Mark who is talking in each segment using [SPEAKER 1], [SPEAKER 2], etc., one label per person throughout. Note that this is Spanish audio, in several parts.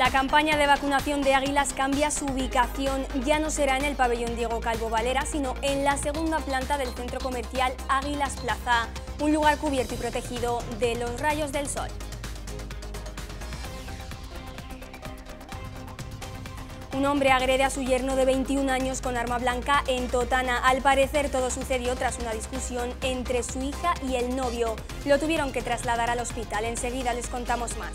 [SPEAKER 1] La campaña de vacunación de Águilas cambia su ubicación. Ya no será en el pabellón Diego Calvo Valera, sino en la segunda planta del centro comercial Águilas Plaza, un lugar cubierto y protegido de los rayos del sol. Un hombre agrede a su yerno de 21 años con arma blanca en Totana. Al parecer todo sucedió tras una discusión entre su hija y el novio. Lo tuvieron que trasladar al hospital. Enseguida les contamos más.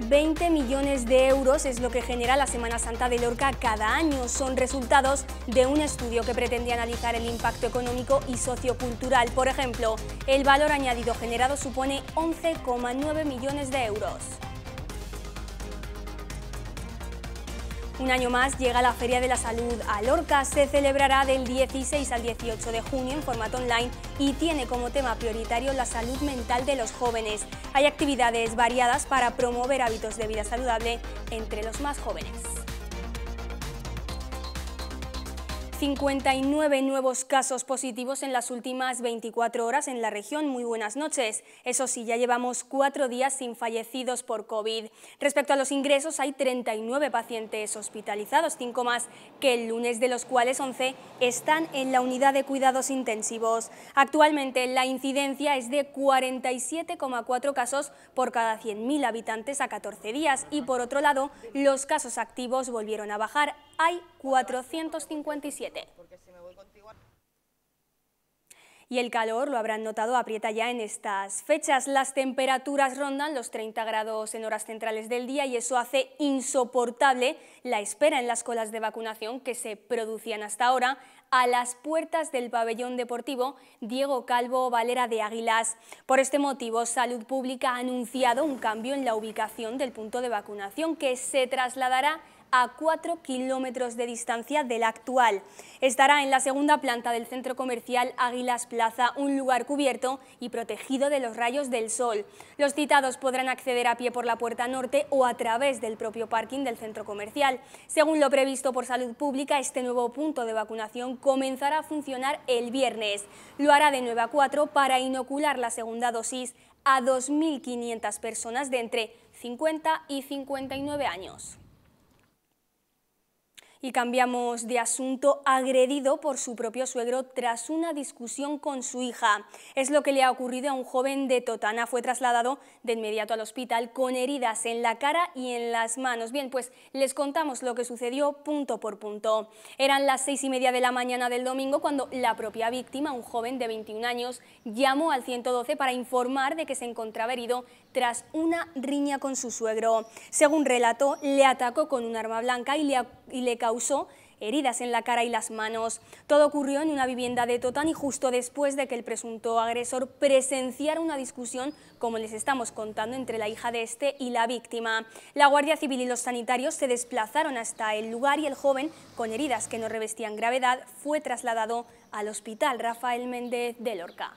[SPEAKER 1] 20 millones de euros es lo que genera la Semana Santa de Lorca cada año. Son resultados de un estudio que pretende analizar el impacto económico y sociocultural. Por ejemplo, el valor añadido generado supone 11,9 millones de euros. Un año más llega la Feria de la Salud a Lorca. Se celebrará del 16 al 18 de junio en formato online y tiene como tema prioritario la salud mental de los jóvenes. Hay actividades variadas para promover hábitos de vida saludable entre los más jóvenes. 59 nuevos casos positivos en las últimas 24 horas en la región. Muy buenas noches. Eso sí, ya llevamos cuatro días sin fallecidos por COVID. Respecto a los ingresos, hay 39 pacientes hospitalizados, cinco más que el lunes, de los cuales 11 están en la unidad de cuidados intensivos. Actualmente la incidencia es de 47,4 casos por cada 100.000 habitantes a 14 días y por otro lado los casos activos volvieron a bajar hay 457. Y el calor, lo habrán notado, aprieta ya en estas fechas. Las temperaturas rondan los 30 grados en horas centrales del día y eso hace insoportable la espera en las colas de vacunación que se producían hasta ahora a las puertas del pabellón deportivo Diego Calvo Valera de Águilas. Por este motivo, Salud Pública ha anunciado un cambio en la ubicación del punto de vacunación que se trasladará a cuatro kilómetros de distancia de la actual. Estará en la segunda planta del centro comercial Águilas Plaza, un lugar cubierto y protegido de los rayos del sol. Los citados podrán acceder a pie por la puerta norte o a través del propio parking del centro comercial. Según lo previsto por Salud Pública, este nuevo punto de vacunación comenzará a funcionar el viernes. Lo hará de 9 a 4 para inocular la segunda dosis a 2.500 personas de entre 50 y 59 años. Y cambiamos de asunto, agredido por su propio suegro tras una discusión con su hija. Es lo que le ha ocurrido a un joven de Totana. Fue trasladado de inmediato al hospital con heridas en la cara y en las manos. Bien, pues les contamos lo que sucedió punto por punto. Eran las seis y media de la mañana del domingo cuando la propia víctima, un joven de 21 años, llamó al 112 para informar de que se encontraba herido tras una riña con su suegro. Según relató, le atacó con un arma blanca y le, causó heridas en la cara y las manos. Todo ocurrió en una vivienda de Totán y justo después de que el presunto agresor presenciara una discusión, como les estamos contando, entre la hija de este y la víctima. La Guardia Civil y los sanitarios se desplazaron hasta el lugar y el joven, con heridas que no revestían gravedad, fue trasladado al hospital Rafael Méndez de Lorca.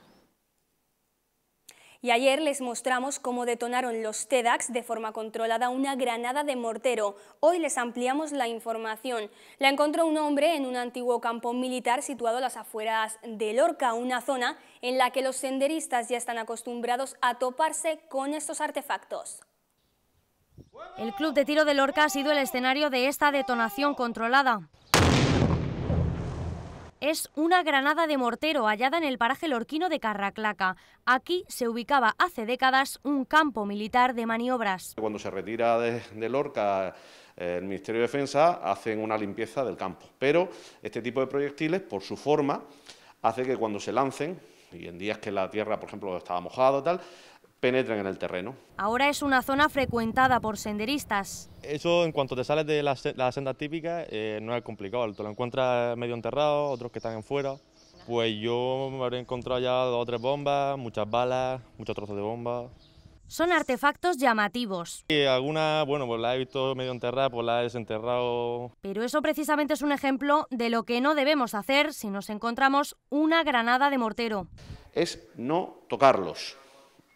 [SPEAKER 1] Y ayer les mostramos cómo detonaron los TEDAX de forma controlada una granada de mortero. Hoy les ampliamos la información. La encontró un hombre en un antiguo campo militar situado a las afueras de Lorca, una zona en la que los senderistas ya están acostumbrados a toparse con estos artefactos.
[SPEAKER 2] El Club de Tiro de Lorca ha sido el escenario de esta detonación controlada es una granada de mortero hallada en el paraje lorquino de Carraclaca. Aquí se ubicaba hace décadas un campo militar de maniobras.
[SPEAKER 3] Cuando se retira del Lorca eh, el Ministerio de Defensa, hacen una limpieza del campo. Pero este tipo de proyectiles, por su forma, hace que cuando se lancen, y en días que la tierra, por ejemplo, estaba mojada o tal, penetran en el terreno.
[SPEAKER 2] Ahora es una zona frecuentada por senderistas.
[SPEAKER 3] Eso en cuanto te sales de la, la senda típica eh, no es complicado, te lo encuentras medio enterrado, otros que están en fuera. Pues yo me habré encontrado ya dos o tres bombas, muchas balas, muchos trozos de bombas.
[SPEAKER 2] Son artefactos llamativos.
[SPEAKER 3] Y algunas, bueno, pues la he visto medio enterrada, pues la he desenterrado.
[SPEAKER 2] Pero eso precisamente es un ejemplo de lo que no debemos hacer si nos encontramos una granada de mortero.
[SPEAKER 3] Es no tocarlos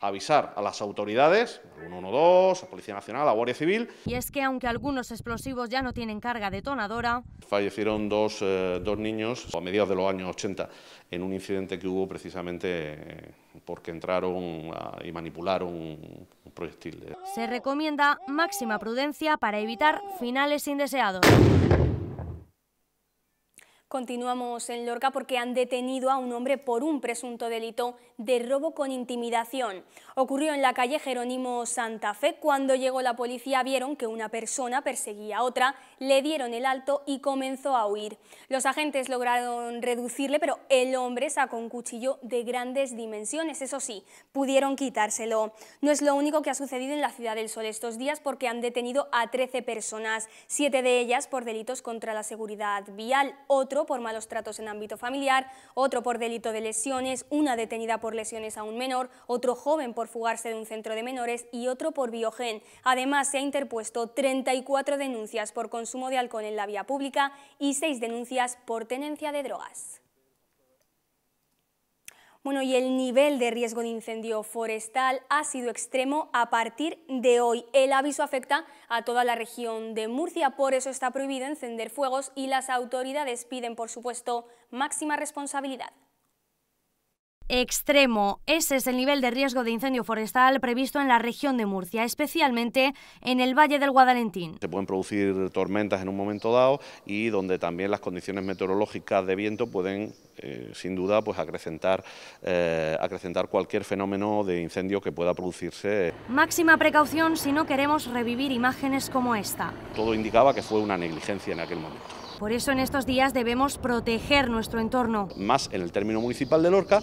[SPEAKER 3] avisar a las autoridades, al 112, a Policía Nacional, a Guardia Civil.
[SPEAKER 2] Y es que aunque algunos explosivos ya no tienen carga detonadora...
[SPEAKER 3] Fallecieron dos, eh, dos niños a mediados de los años 80 en un incidente que hubo precisamente eh, porque entraron y manipularon un proyectil.
[SPEAKER 2] Se recomienda
[SPEAKER 1] máxima prudencia para evitar finales indeseados. Continuamos en Lorca porque han detenido a un hombre por un presunto delito de robo con intimidación. Ocurrió en la calle Jerónimo Santa Fe. Cuando llegó la policía vieron que una persona perseguía a otra, le dieron el alto y comenzó a huir. Los agentes lograron reducirle, pero el hombre sacó un cuchillo de grandes dimensiones. Eso sí, pudieron quitárselo. No es lo único que ha sucedido en la Ciudad del Sol estos días porque han detenido a 13 personas, siete de ellas por delitos contra la seguridad vial, otro por malos tratos en ámbito familiar, otro por delito de lesiones, una detenida por lesiones a un menor, otro joven por fugarse de un centro de menores y otro por biogen. Además, se ha interpuesto 34 denuncias por consumo de alcohol en la vía pública y 6 denuncias por tenencia de drogas. Bueno, y el nivel de riesgo de incendio forestal ha sido extremo a partir de hoy. El aviso afecta a toda la región de Murcia, por eso está prohibido encender fuegos y las autoridades piden, por supuesto, máxima responsabilidad
[SPEAKER 2] extremo. Ese es el nivel de riesgo de incendio forestal previsto en la región de Murcia, especialmente en el Valle del Guadalentín.
[SPEAKER 3] Se pueden producir tormentas en un momento dado y donde también las condiciones meteorológicas de viento pueden, eh, sin duda, pues acrecentar, eh, acrecentar cualquier fenómeno de incendio que pueda producirse.
[SPEAKER 2] Máxima precaución si no queremos revivir imágenes como esta.
[SPEAKER 3] Todo indicaba que fue una negligencia en aquel momento.
[SPEAKER 2] Por eso en estos días debemos proteger nuestro entorno.
[SPEAKER 3] Más en el término municipal de Lorca,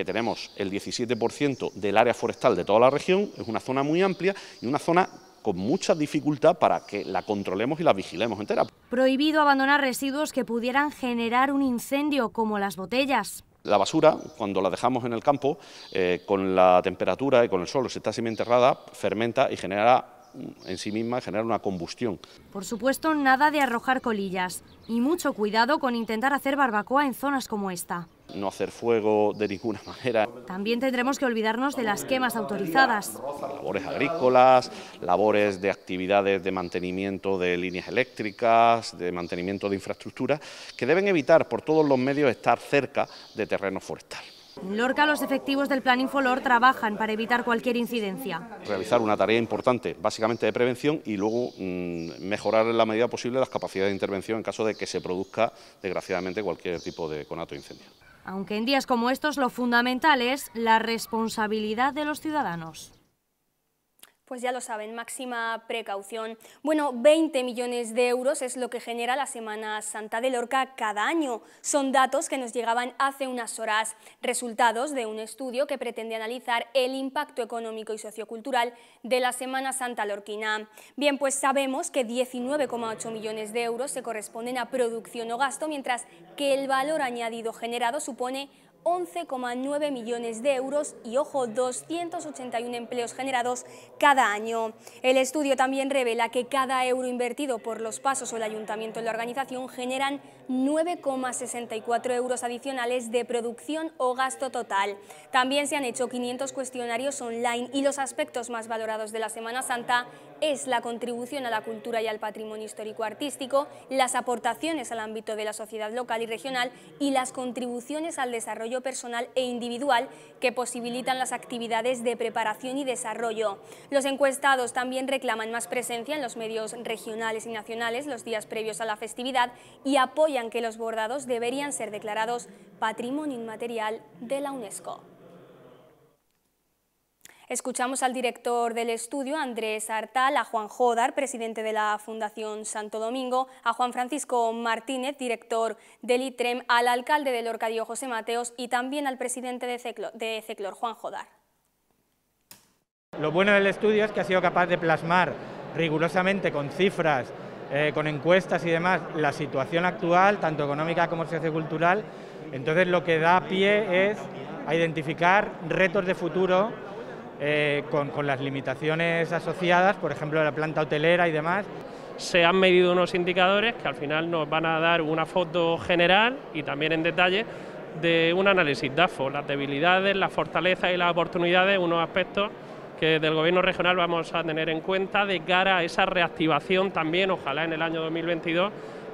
[SPEAKER 3] que tenemos el 17% del área forestal de toda la región, es una zona muy amplia y una zona con mucha dificultad para que la controlemos y la vigilemos entera.
[SPEAKER 2] Prohibido abandonar residuos que pudieran generar un incendio, como las botellas.
[SPEAKER 3] La basura, cuando la dejamos en el campo, eh, con la temperatura y con el suelo... si está semienterrada, fermenta y genera en sí misma genera una combustión.
[SPEAKER 2] Por supuesto, nada de arrojar colillas y mucho cuidado con intentar hacer barbacoa en zonas como esta
[SPEAKER 3] no hacer fuego de ninguna manera.
[SPEAKER 2] También tendremos que olvidarnos de las quemas autorizadas. Labores agrícolas,
[SPEAKER 3] labores de actividades de mantenimiento de líneas eléctricas, de mantenimiento de infraestructuras, que deben evitar por todos los medios estar cerca de terreno forestal.
[SPEAKER 2] En Lorca los efectivos del Plan Infolor trabajan para evitar cualquier incidencia.
[SPEAKER 3] Realizar una tarea importante, básicamente de prevención, y luego mm, mejorar en la medida posible las capacidades de intervención en caso de que se produzca, desgraciadamente, cualquier tipo de conato de incendio
[SPEAKER 2] aunque en días como estos lo fundamental es la responsabilidad de los ciudadanos
[SPEAKER 1] pues ya lo saben, máxima precaución. Bueno, 20 millones de euros es lo que genera la Semana Santa de Lorca cada año. Son datos que nos llegaban hace unas horas, resultados de un estudio que pretende analizar el impacto económico y sociocultural de la Semana Santa lorquina. Bien, pues sabemos que 19,8 millones de euros se corresponden a producción o gasto, mientras que el valor añadido generado supone 11,9 millones de euros y, ojo, 281 empleos generados cada año. El estudio también revela que cada euro invertido por los pasos o el ayuntamiento en la organización generan 9,64 euros adicionales de producción o gasto total. También se han hecho 500 cuestionarios online y los aspectos más valorados de la Semana Santa es la contribución a la cultura y al patrimonio histórico-artístico, las aportaciones al ámbito de la sociedad local y regional y las contribuciones al desarrollo personal e individual que posibilitan las actividades de preparación y desarrollo. Los encuestados también reclaman más presencia en los medios regionales y nacionales los días previos a la festividad y apoyan que los bordados deberían ser declarados Patrimonio Inmaterial de la UNESCO. Escuchamos al director del estudio, Andrés Artal, a Juan Jodar, presidente de la Fundación Santo Domingo, a Juan Francisco Martínez, director del ITREM, al alcalde del Orcadío, José Mateos, y también al presidente de de Ceclor Juan Jodar.
[SPEAKER 4] Lo bueno del estudio es que ha sido capaz de plasmar rigurosamente con cifras eh, con encuestas y demás la situación actual, tanto económica como sociocultural. Entonces lo que da pie es a identificar retos de futuro eh, con, con, las limitaciones asociadas, por ejemplo,
[SPEAKER 3] la planta hotelera y demás. Se han medido unos indicadores que al final nos van a dar una foto general y también en detalle de un análisis DAFO, las debilidades, las fortalezas y las oportunidades, unos aspectos que del gobierno regional vamos a tener en cuenta de cara a esa reactivación también, ojalá en el año 2022,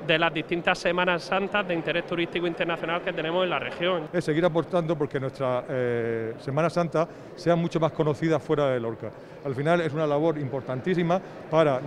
[SPEAKER 3] de las distintas Semanas Santas de interés turístico internacional que tenemos en la región.
[SPEAKER 4] Es seguir aportando porque nuestra eh, Semana Santa sea mucho más conocida fuera de Lorca. Al final es una labor importantísima para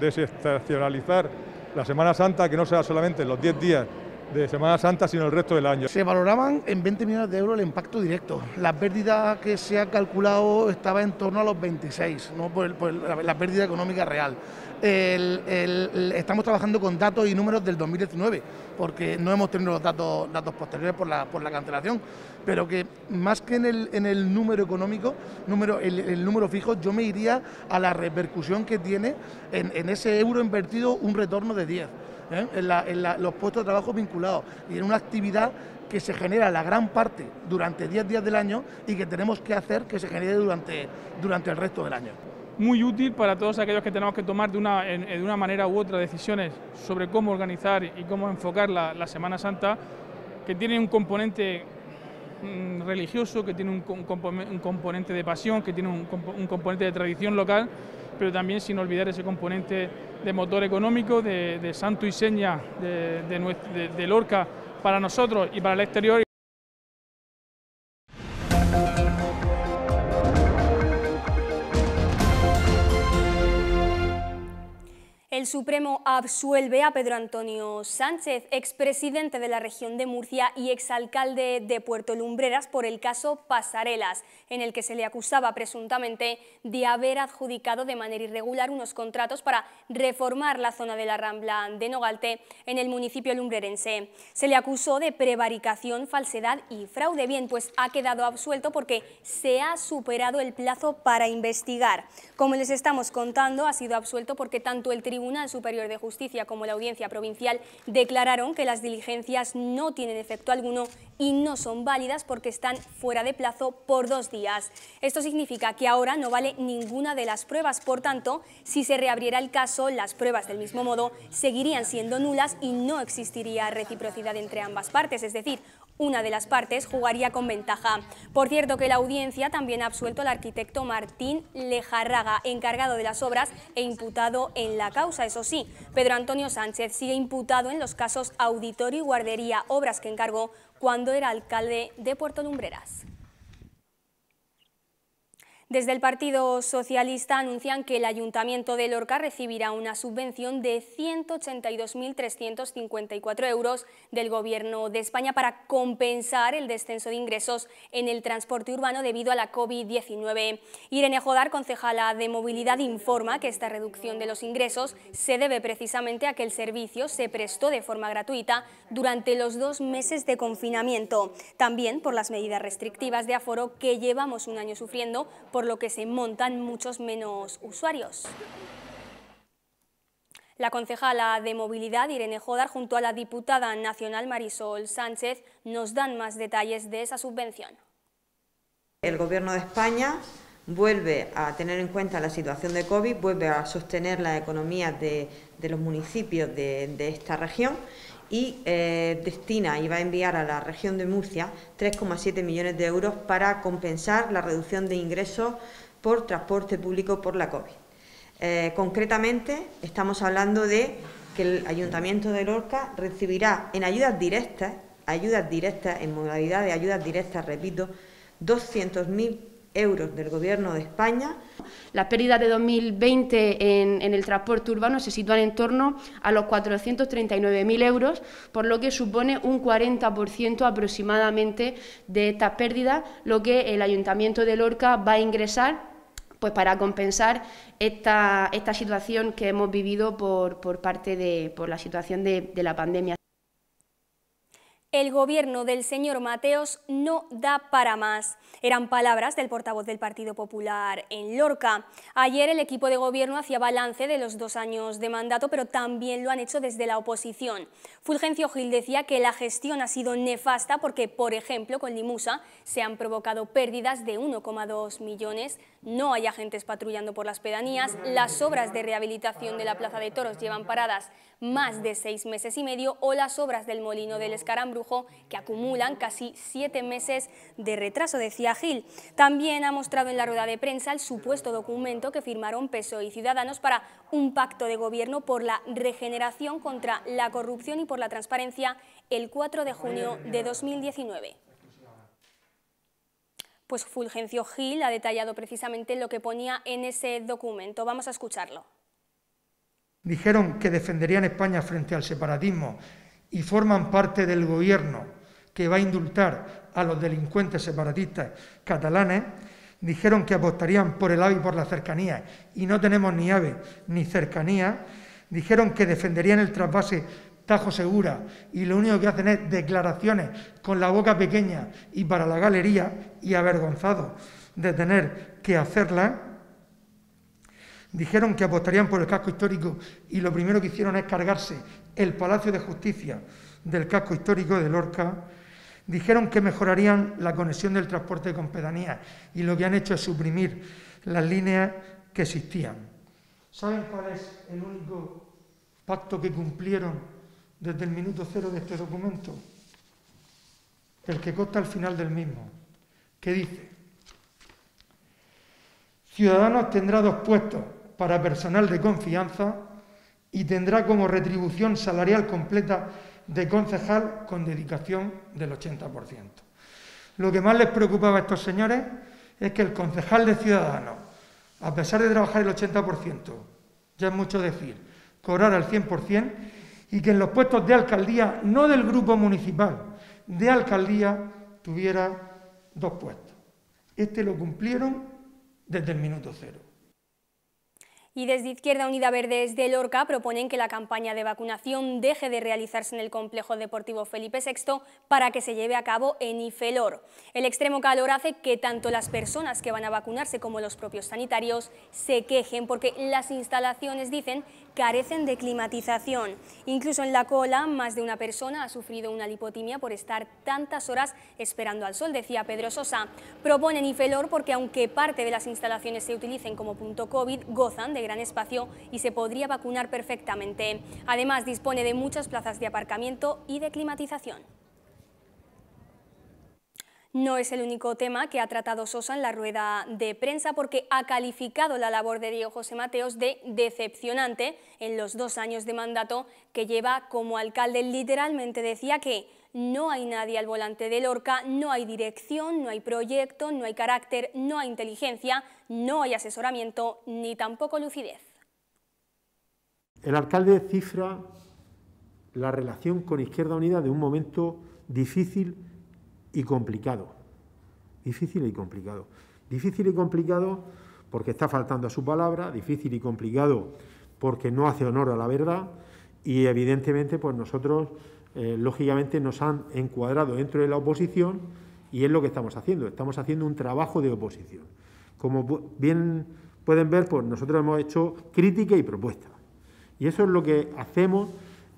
[SPEAKER 4] desestacionalizar la Semana Santa, que no sea solamente los 10 días de Semana Santa, sino el resto del año. Se valoraban en 20 millones de euros el impacto directo. La pérdida que se ha calculado estaba en torno a los 26, ¿no? por, la, pérdida económica real. estamos trabajando con datos y números del 2019, porque no hemos tenido los datos, posteriores por la, cancelación, pero que más que en el, número económico, número, el, número fijo, yo me iría a la repercusión que tiene en ese euro invertido un retorno de 10. ¿eh? en, los puestos de trabajo vinculados y en una actividad que se genera la gran parte durante 10 días del año y que tenemos que hacer que se genere durante, durante el resto del año muy útil para todos aquellos que tenemos que tomar de una, de una manera u otra decisiones sobre cómo organizar y cómo enfocar la, Semana Santa, que tiene un componente mm, religioso, que tiene un, componente de pasión, que tiene un, un componente de tradición local pero también sin olvidar ese componente de motor económico, de, santo y seña de, de, Lorca para nosotros y para el exterior.
[SPEAKER 1] El Supremo absuelve a Pedro Antonio Sánchez, expresidente de la región de Murcia y exalcalde de Puerto Lumbreras, por el caso Pasarelas, en el que se le acusaba presuntamente de haber adjudicado de manera irregular unos contratos para reformar la zona de la Rambla de Nogalte en el municipio lumbrerense. Se le acusó de prevaricación, falsedad y fraude. Bien, pues ha quedado absuelto porque se ha superado el plazo para investigar. Como les estamos contando, ha sido absuelto porque tanto el tribunal Tribunal Superior de Justicia como la Audiencia Provincial declararon que las diligencias no tienen efecto alguno y no son válidas porque están fuera de plazo por dos días. Esto significa que ahora no vale ninguna de las pruebas, por tanto, si se reabriera el caso, las pruebas del mismo modo seguirían siendo nulas y no existiría reciprocidad entre ambas partes, es decir, una de las partes jugaría con ventaja. Por cierto que la audiencia también ha absuelto al arquitecto Martín Lejarraga, encargado de las obras e imputado en la causa. Eso sí, Pedro Antonio Sánchez sigue imputado en los casos auditorio y guardería, obras que encargó cuando era alcalde de Puerto Lumbreras. Desde el Partido Socialista anuncian que el Ayuntamiento de Lorca recibirá una subvención de 182.354 euros del Gobierno de España para compensar el descenso de ingresos en el transporte urbano debido a la COVID-19. Irene Jodar, concejala de Movilidad, informa que esta reducción de los ingresos se debe precisamente a que el servicio se prestó de forma gratuita durante los dos meses de confinamiento, también por las medidas restrictivas de aforo que llevamos un año sufriendo por lo que se montan muchos menos usuarios. La concejala de Movilidad, Irene Jodar, junto a la diputada nacional Marisol Sánchez, nos dan más detalles de esa subvención.
[SPEAKER 2] El Gobierno de España vuelve a tener en cuenta la situación de COVID, vuelve a sostener la economía de, los municipios de, esta región y eh, destina y va a enviar a la región de Murcia 3,7 millones de euros para compensar la reducción de ingresos por transporte público por la COVID. Eh, concretamente, estamos hablando de que el Ayuntamiento de Lorca recibirá en ayudas directas, ayudas directas, en modalidad de ayudas directas, repito, 200.000 euros del Gobierno de España. Las pérdidas de
[SPEAKER 5] 2020 en, el transporte urbano se sitúan en torno a los 439.000 euros, por lo que supone un 40% aproximadamente de estas pérdidas, lo que el Ayuntamiento de Lorca va a ingresar pues para compensar esta, esta situación que hemos vivido por, parte de por la situación de la pandemia.
[SPEAKER 1] El gobierno del señor Mateos no da para más. Eran palabras del portavoz del Partido Popular en Lorca. Ayer el equipo de gobierno hacía balance de los dos años de mandato, pero también lo han hecho desde la oposición. Fulgencio Gil decía que la gestión ha sido nefasta porque, por ejemplo, con Limusa se han provocado pérdidas de 1,2 millones no hay agentes patrullando por las pedanías, las obras de rehabilitación de la Plaza de Toros llevan paradas más de seis meses y medio o las obras del Molino del Escarambrujo que acumulan casi siete meses de retraso, decía Gil. También ha mostrado en la rueda de prensa el supuesto documento que firmaron PSOE y Ciudadanos para un pacto de gobierno por la regeneración contra la corrupción y por la transparencia el 4 de junio de 2019 pues Fulgencio Gil ha detallado precisamente lo que ponía en ese documento. Vamos a escucharlo.
[SPEAKER 4] Dijeron que defenderían España frente al separatismo y forman parte del gobierno que va a indultar a los delincuentes separatistas catalanes. Dijeron que apostarían por el ave y por la cercanía y no tenemos ni ave ni cercanía. Dijeron que defenderían el trasvase Tajo Segura y lo único que hacen es declaraciones con la boca pequeña y para la galería y avergonzado de tener que hacerla Dijeron que apostarían por el casco histórico y lo primero que hicieron es cargarse el Palacio de Justicia del casco histórico de Lorca. Dijeron que mejorarían la conexión del transporte con pedanías y lo que han hecho es suprimir las líneas que existían. ¿Saben cuál es el único pacto que cumplieron desde el minuto cero de este documento, el que consta al final del mismo, que dice, Ciudadanos tendrá dos puestos para personal de confianza y tendrá como retribución salarial completa de concejal con dedicación del 80%. Lo que más les preocupaba a estos señores es que el concejal de Ciudadanos, a pesar de trabajar el 80%, ya es mucho decir, cobrar al 100%, y que en los puestos de alcaldía, no del grupo municipal, de alcaldía, tuviera dos puestos. Este lo cumplieron desde el minuto cero.
[SPEAKER 1] Y desde Izquierda Unida Verdes de Lorca proponen que la campaña de vacunación deje de realizarse en el complejo deportivo Felipe VI para que se lleve a cabo en Ifelor. El extremo calor hace que tanto las personas que van a vacunarse como los propios sanitarios se quejen porque las instalaciones, dicen, carecen de climatización. Incluso en la cola, más de una persona ha sufrido una lipotimia por estar tantas horas esperando al sol, decía Pedro Sosa. Proponen Ifelor porque aunque parte de las instalaciones se utilicen como punto COVID, gozan de gran espacio y se podría vacunar perfectamente. Además, dispone de muchas plazas de aparcamiento y de climatización. No es el único tema que ha tratado Sosa en la rueda de prensa porque ha calificado la labor de Diego José Mateos de decepcionante en los dos años de mandato que lleva como alcalde. Literalmente decía que no hay nadie al volante del Orca, no hay dirección, no hay proyecto, no hay carácter, no hay inteligencia, no hay asesoramiento ni tampoco lucidez.
[SPEAKER 6] El alcalde cifra la relación con Izquierda Unida de un momento difícil y complicado. Difícil y complicado. Difícil y complicado porque está faltando a su palabra, difícil y complicado porque no hace honor a la verdad y evidentemente pues nosotros eh, lógicamente nos han encuadrado dentro de la oposición y es lo que estamos haciendo, estamos haciendo un trabajo de oposición. Como bien pueden ver, pues nosotros hemos hecho crítica y propuesta. Y eso es lo que hacemos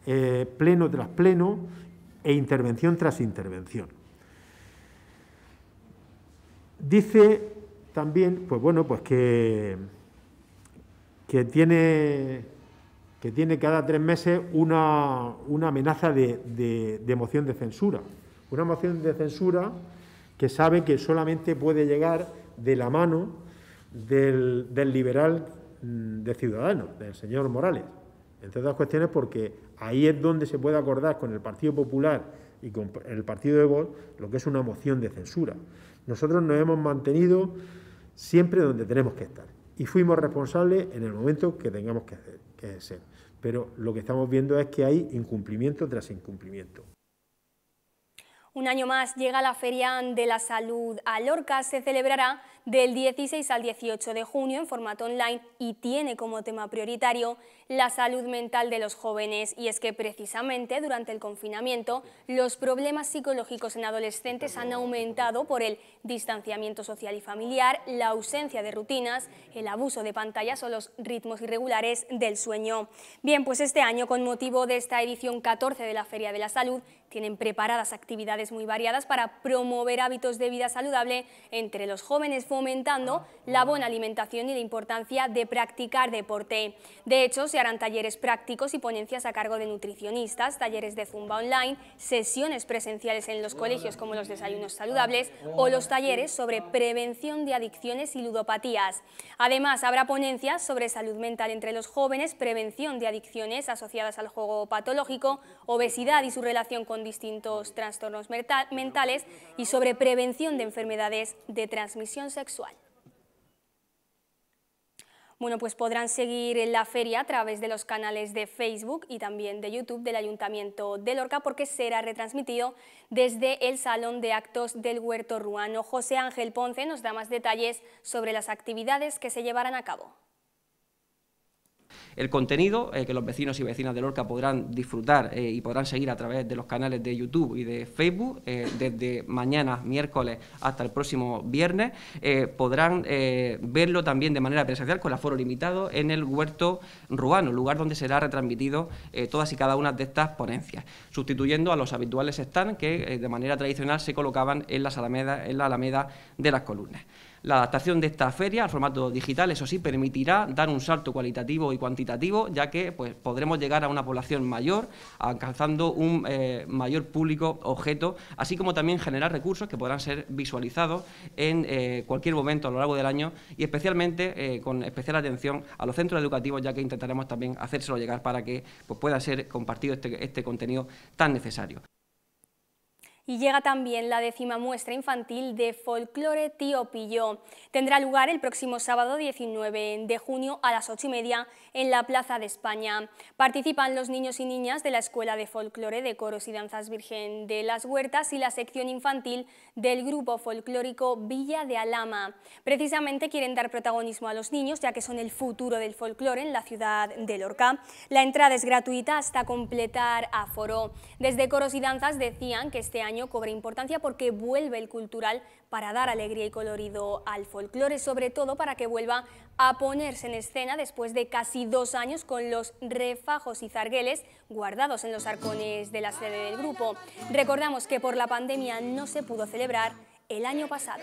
[SPEAKER 6] eh, pleno tras pleno e intervención tras intervención. Dice también, pues bueno, pues que, que, tiene, cada tres meses una, amenaza de, de, de, moción de censura. Una moción de censura que sabe que solamente puede llegar de la mano del, del liberal mm, de Ciudadanos, del señor Morales. Entre otras cuestiones porque ahí es donde se puede acordar con el Partido Popular y con el Partido de Vox lo que es una moción de censura. Nosotros nos hemos mantenido siempre donde tenemos que estar y fuimos responsables en el momento que tengamos que, ser. Pero lo que estamos viendo es que hay incumplimiento tras incumplimiento.
[SPEAKER 1] Un año más llega la Feria de la Salud a Lorca. Se celebrará del 16 al 18 de junio en formato online y tiene como tema prioritario la salud mental de los jóvenes. Y es que precisamente durante el confinamiento los problemas psicológicos en adolescentes han aumentado por el distanciamiento social y familiar, la ausencia de rutinas, el abuso de pantallas o los ritmos irregulares del sueño. Bien, pues este año con motivo de esta edición 14 de la Feria de la Salud tienen preparadas actividades muy variadas para promover hábitos de vida saludable entre los jóvenes, fomentando ah, la buena alimentación y la importancia de practicar deporte. De hecho, se harán talleres prácticos y ponencias a cargo de nutricionistas, talleres de zumba online, sesiones presenciales en los colegios como los desayunos saludables ah, o los talleres sobre prevención de adicciones y ludopatías. Además, habrá ponencias sobre salud mental entre los jóvenes, prevención de adicciones asociadas al juego patológico, obesidad y su relación con distintos trastornos mentales y sobre prevención de enfermedades de transmisión sexual. Bueno, pues podrán seguir la feria a través de los canales de Facebook y también de YouTube del Ayuntamiento de Lorca porque será retransmitido desde el Salón de Actos del Huerto Ruano. José Ángel Ponce nos da más detalles sobre las actividades que se llevarán a cabo
[SPEAKER 5] el contenido eh, que los vecinos y vecinas de Lorca podrán disfrutar eh, y podrán seguir a través de los canales de YouTube y de Facebook eh, desde mañana, miércoles, hasta el próximo viernes. podrán verlo también de manera presencial con el aforo limitado en el Huerto Ruano, lugar donde será retransmitido todas y cada una de estas ponencias, sustituyendo a los habituales stands que de manera tradicional se colocaban en en la alameda de las columnas. La adaptación de esta feria al formato digital, eso sí, permitirá dar un salto cualitativo y cuantitativo, ya que pues, podremos llegar a una población mayor, alcanzando un eh, mayor público objeto, así como también generar recursos que podrán ser visualizados en eh, cualquier momento a lo largo del año y especialmente eh, con especial atención a los centros educativos, ya que intentaremos también hacérselo llegar para que pues, pueda ser compartido este, este contenido tan necesario.
[SPEAKER 1] Y llega también la décima muestra infantil de folclore Tío Pillo. Tendrá lugar el próximo sábado 19 de junio a las 8 y media en la Plaza de España. Participan los niños y niñas de la Escuela de Folclore de Coros y Danzas Virgen de las Huertas y la sección infantil del grupo folclórico Villa de Alama. Precisamente quieren dar protagonismo a los niños, ya que son el futuro del folclore en la ciudad de Lorca. La entrada es gratuita hasta completar aforo. Desde Coros y Danzas decían que este año cobra importancia porque vuelve el cultural para dar alegría y colorido al folclore, sobre todo para que vuelva a ponerse en escena después de casi dos años con los refajos y zargueles guardados en los arcones de la sede del grupo. Recordamos que por la pandemia no se pudo celebrar el año pasado.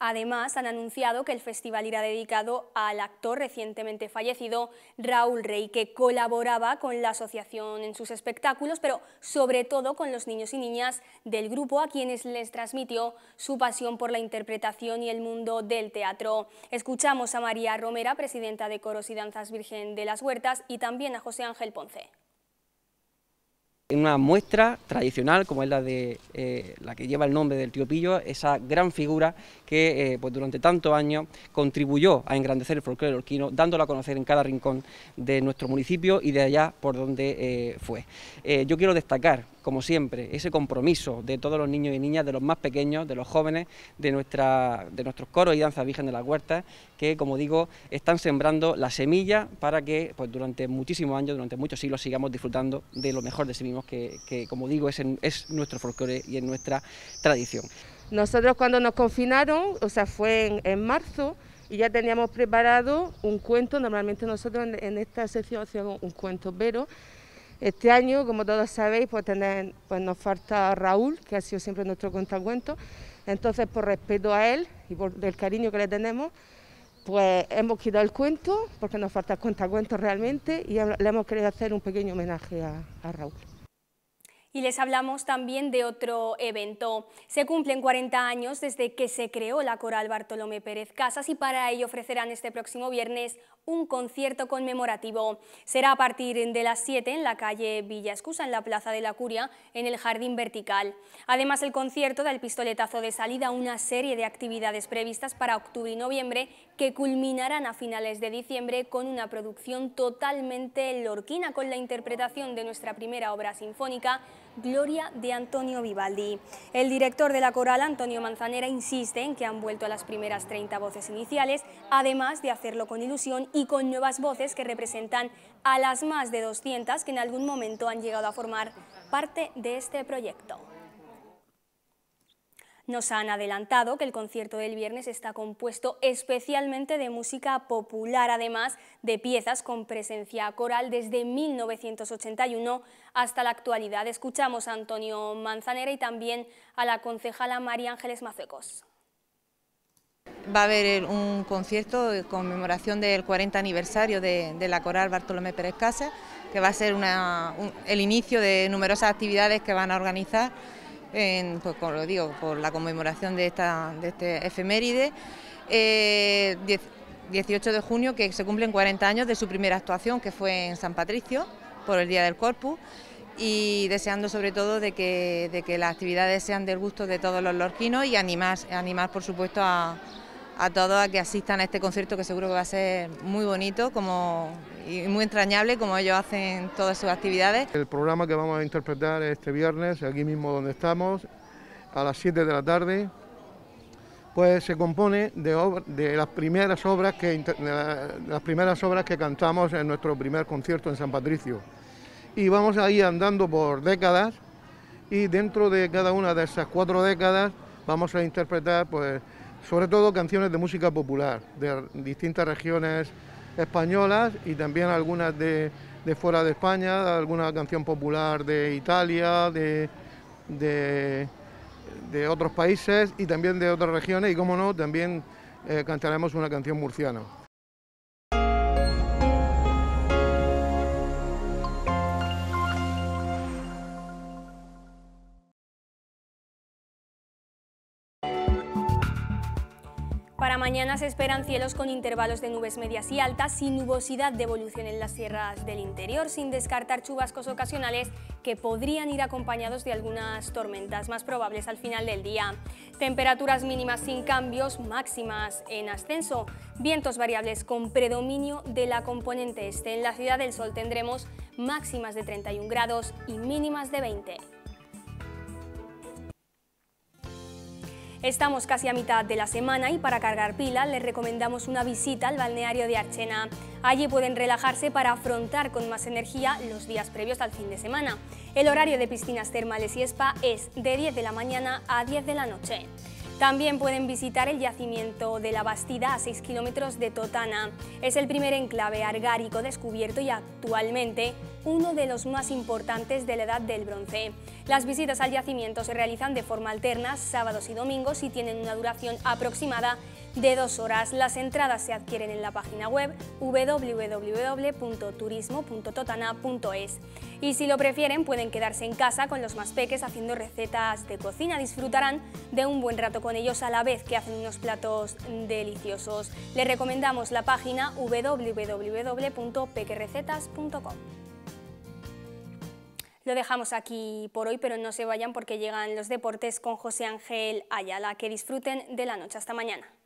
[SPEAKER 1] Además, han anunciado que el festival irá dedicado al actor recientemente fallecido Raúl Rey, que colaboraba con la asociación en sus espectáculos, pero sobre todo con los niños y niñas del grupo, a quienes les transmitió su pasión por la interpretación y el mundo del teatro. Escuchamos a María Romera, presidenta de Coros y Danzas Virgen de las Huertas, y también a José Ángel Ponce
[SPEAKER 5] en una muestra tradicional como es la de eh, la que lleva el nombre del tío Pillo, esa gran figura que eh, pues durante tantos años contribuyó a engrandecer el folclore orquino, dándolo a conocer en cada rincón de nuestro municipio y de allá por donde eh, fue. yo quiero destacar, como siempre, ese compromiso de todos los niños y niñas, de los más pequeños, de los jóvenes, de, nuestra, de nuestros coros y danza virgen de las huertas, que, como digo, están sembrando la semilla para que pues, durante muchísimos años, durante muchos siglos, sigamos disfrutando de lo mejor de sí mismos, que, como digo, es, nuestro folclore y es nuestra tradición.
[SPEAKER 6] Nosotros cuando nos confinaron, o sea, fue en, marzo, y ya teníamos preparado un cuento, normalmente nosotros en, esta sección hacíamos un cuento pero Este año, como todos sabéis, pues, tener, pues nos falta Raúl, que ha sido siempre nuestro cuento entonces por respeto a él y por el cariño que le tenemos, pues hemos quitado el cuento, porque nos falta cuenta cuento realmente, y le hemos querido hacer un pequeño homenaje a Raúl.
[SPEAKER 1] Y les hablamos también de otro evento. Se cumplen 40 años desde que se creó la Coral Bartolomé Pérez Casas y para ello ofrecerán este próximo viernes un concierto conmemorativo. Será a partir de las 7 en la calle Villa Escusa, en la Plaza de la Curia, en el Jardín Vertical. Además, el concierto da el pistoletazo de salida a una serie de actividades previstas para octubre y noviembre que culminarán a finales de diciembre con una producción totalmente lorquina con la interpretación de nuestra primera obra sinfónica, Gloria de Antonio Vivaldi. El director de la coral, Antonio Manzanera, insiste en que han vuelto a las primeras 30 voces iniciales, además de hacerlo con ilusión y con nuevas voces que representan a las más de 200 que en algún momento han llegado a formar parte de este proyecto. Nos han adelantado que el concierto del viernes está compuesto especialmente de música popular, además de piezas con presencia coral desde 1981 hasta la actualidad. Escuchamos a Antonio Manzanera y también a la concejala María Ángeles Macecos.
[SPEAKER 2] Va a haber un concierto de conmemoración del 40 aniversario de, la coral Bartolomé Pérez Casas, que va a ser el inicio de numerosas actividades que van a organizar en, pues como lo digo, por la conmemoración de esta este efeméride. 18 eh, de junio, que se cumplen 40 años de su primera actuación, que fue en San Patricio, por el Día del Corpus, y deseando sobre todo de que, de que las actividades sean del gusto de todos los lorquinos y animar, animar por supuesto, a, a todos a que asistan a este concierto, que seguro que va a ser muy bonito, como y muy entrañable como ellos hacen todas sus actividades.
[SPEAKER 4] El programa que vamos a interpretar este viernes, aquí mismo donde estamos, a las 7 de la tarde, pues se compone de, las primeras obras que las primeras obras que cantamos en nuestro primer concierto en San Patricio. Y vamos a ir andando por décadas y dentro de cada una de esas cuatro décadas vamos a interpretar pues sobre todo canciones de música popular de distintas regiones españolas y también algunas de, fuera de España, alguna canción popular de Italia, de, de, otros países y también de otras regiones y, como no, también eh, cantaremos una canción murciana.
[SPEAKER 1] Para mañana se esperan cielos con intervalos de nubes medias y altas, sin nubosidad de evolución en las sierras del interior, sin descartar chubascos ocasionales que podrían ir acompañados de algunas tormentas más probables al final del día. Temperaturas mínimas sin cambios, máximas en ascenso, vientos variables con predominio de la componente este. En la Ciudad del Sol tendremos máximas de 31 grados y mínimas de 20. Estamos casi a mitad de la semana y para cargar pila les recomendamos una visita al balneario de Archena. Allí pueden relajarse para afrontar con más energía los días previos al fin de semana. El horario de piscinas termales y spa es de 10 de la mañana a 10 de la noche. También pueden visitar el yacimiento de la Bastida a 6 kilómetros de Totana. Es el primer enclave argárico descubierto y actualmente uno de los más importantes de la Edad del Bronce. Las visitas al yacimiento se realizan de forma alterna, sábados y domingos y tienen una duración aproximada de dos horas. Las entradas se adquieren en la página web www.turismo.totana.es. Y si lo prefieren, pueden quedarse en casa con los más peques haciendo recetas de cocina. Disfrutarán de un buen rato con ellos a la vez que hacen unos platos deliciosos. Les recomendamos la página www.pequerecetas.com. Lo dejamos aquí por hoy, pero no se vayan porque llegan los deportes con José Ángel Ayala. Que disfruten de la noche. Hasta mañana.